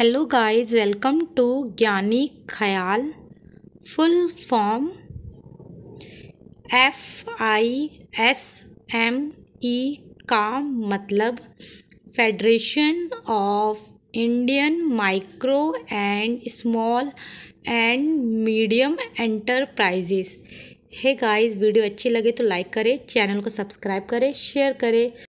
hello guys welcome to Gyani Khyal full form F I S M E का मतलब federation of Indian micro and small and medium enterprises hey guys video अच्छी लगे तो like करें channel को subscribe करें share करें